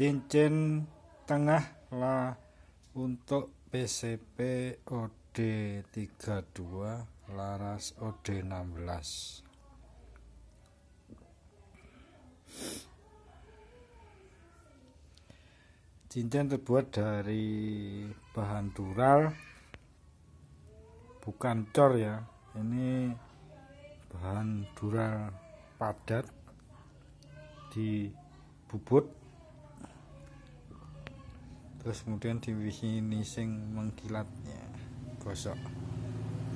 cincin tengah lah untuk PCP OD32 laras OD16 cincin terbuat dari bahan dural bukan cor ya ini bahan dural padat di bubut terus kemudian diwihi nising mengkilatnya gosok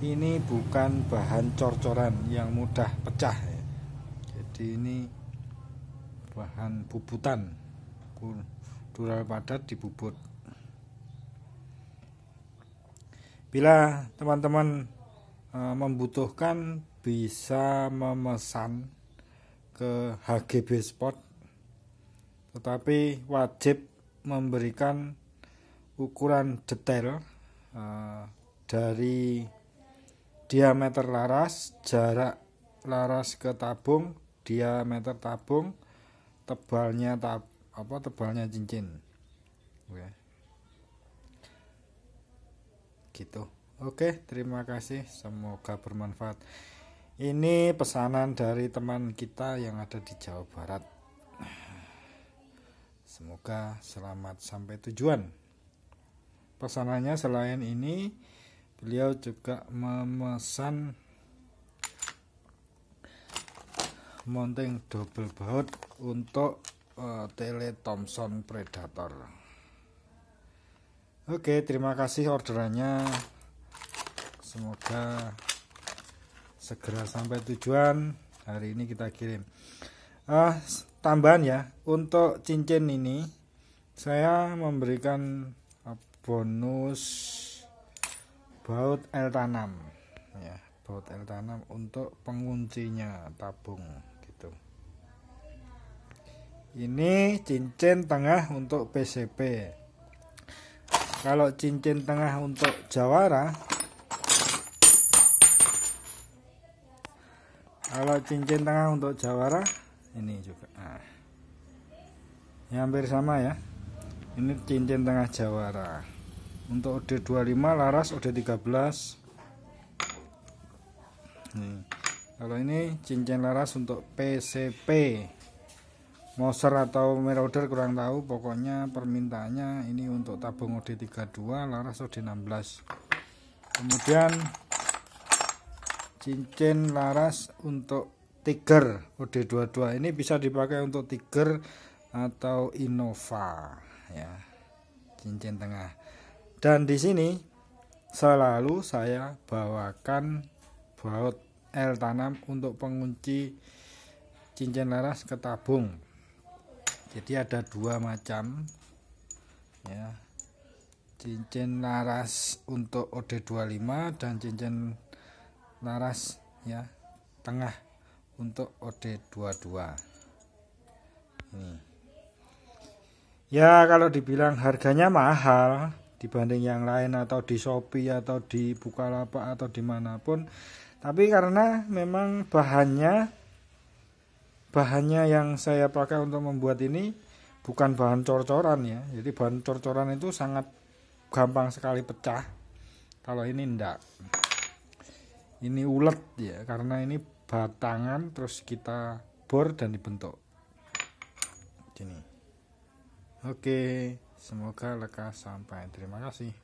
ini bukan bahan cor-coran yang mudah pecah ya. jadi ini bahan bubutan dural padat dibubut bila teman-teman e, membutuhkan bisa memesan ke HGB Spot tetapi wajib memberikan ukuran detail uh, dari diameter laras, jarak laras ke tabung, diameter tabung, tebalnya tab apa tebalnya cincin. Okay. Gitu. Oke, terima kasih. Semoga bermanfaat. Ini pesanan dari teman kita yang ada di Jawa Barat. Semoga selamat sampai tujuan. Pesanannya selain ini, beliau juga memesan mounting double baut untuk uh, tele Thompson Predator. Oke, terima kasih orderannya. Semoga segera sampai tujuan. Hari ini kita kirim. Ah, uh, tambahan ya untuk cincin ini saya memberikan bonus baut L tanam ya baut L tanam untuk penguncinya tabung gitu ini cincin tengah untuk PCP kalau cincin tengah untuk jawara kalau cincin tengah untuk jawara ini juga ah ya hampir sama ya ini cincin tengah jawara untuk OD25 laras OD13 kalau ini cincin laras untuk PCP Moser atau Meroder kurang tahu pokoknya permintaannya ini untuk tabung OD32 laras OD16 kemudian cincin laras untuk Tiger OD22 ini bisa dipakai untuk Tiger atau Innova ya cincin tengah dan di sini selalu saya bawakan baut L tanam untuk pengunci cincin laras ke tabung jadi ada dua macam ya cincin laras untuk OD25 dan cincin laras ya tengah untuk OD22 ini ya kalau dibilang harganya mahal dibanding yang lain atau di Shopee atau di Bukalapak atau dimanapun tapi karena memang bahannya bahannya yang saya pakai untuk membuat ini bukan bahan cor-coran ya jadi bahan cor-coran itu sangat gampang sekali pecah kalau ini ndak ini ulet ya karena ini batangan terus kita bor dan dibentuk ini oke semoga lekas sampai terima kasih